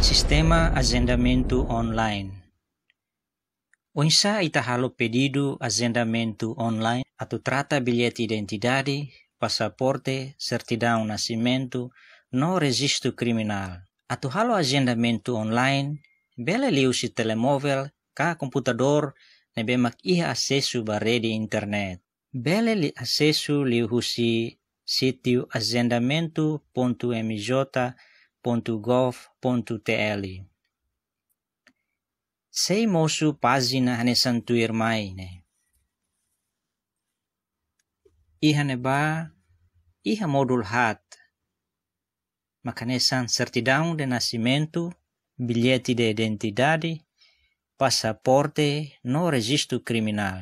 Sistema Agendamento Online Unsa itahalo pedido agendamento online ato trata bilhete de identidade, passaporte, certidão nascimento, no registro criminal. Ato halo agendamento online, bela liu si telemóvel, ka computador, nebe mak iha acesso ba rede internet. Bela li acesso liu si sítio agendamento.mj.com www.gov.tl Seimo su pagina hane santuir maine. Ihane ba iha modul hat makanesan certidão de nascimento, bilhete de identidade, passaporte no registro criminal.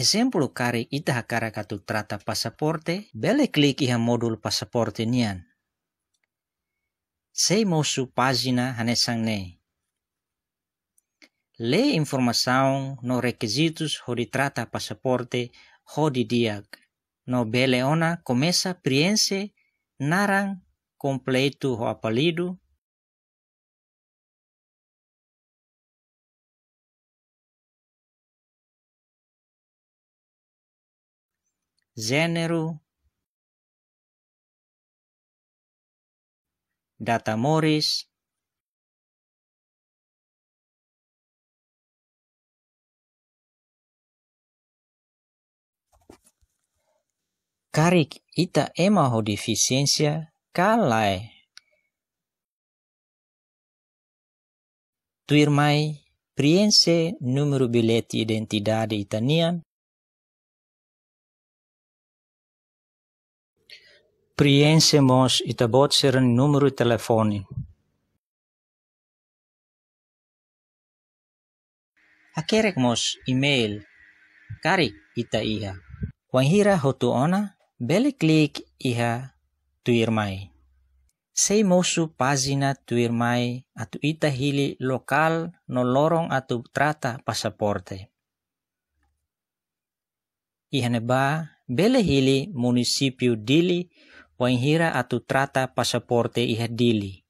Exemplo kare ita hakara katu trata pasaporte, bele klik iha modul pasaporte nian. Sei mosu página hanesang ne. Le informação no requisitos di trata pasaporte di diag. No bele ona komesa priense naran completo ho apalidu. Zeneru, Data Morris, Karik ita ema ho deficiencia kalai. Tuirmai priense numero bileti identidade itanian Prijense mos numero telefoni. botë sërën mos email karik ita iha. hira hotu ona bele klik iha tuirmai. Sei mosu pazina tuirmai atu ita hili lokal no lorong atu trata pasaporte. Iha Ihane ba bele hili munisipiu dili wainhira atu trata pasaporte iha dili.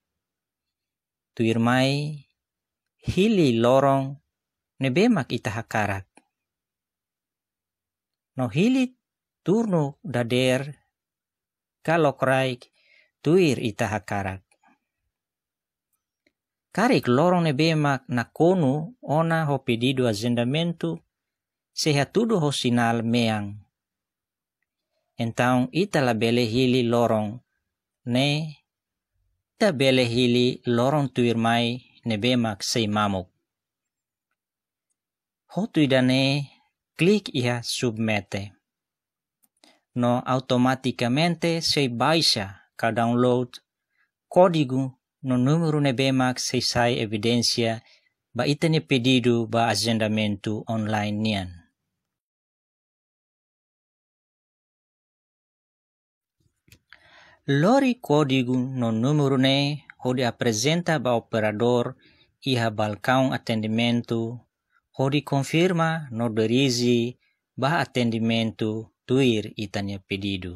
Tuir mai, hili lorong nebemak itahakarak. No hili turnu dader kalokraik tuir itahakarak. Karik lorong nebemak nakonu ona hopi didu azendamentu seha tudu hosinal meang Então, itala bele hili lorong. Ne, ita belehili hili lorong tuir mai nebemak sei mamuk. Hotu idane, klik ia submete. No automaticamente sei baixa ka download kodigu no número nebemak sei sai evidência ba itane pedidu ba agendamento online nian. Lori código no número ne hodi apresenta ba operador e balcão atendimento, hodi confirma no derizi ba atendimento tuir itania pedido.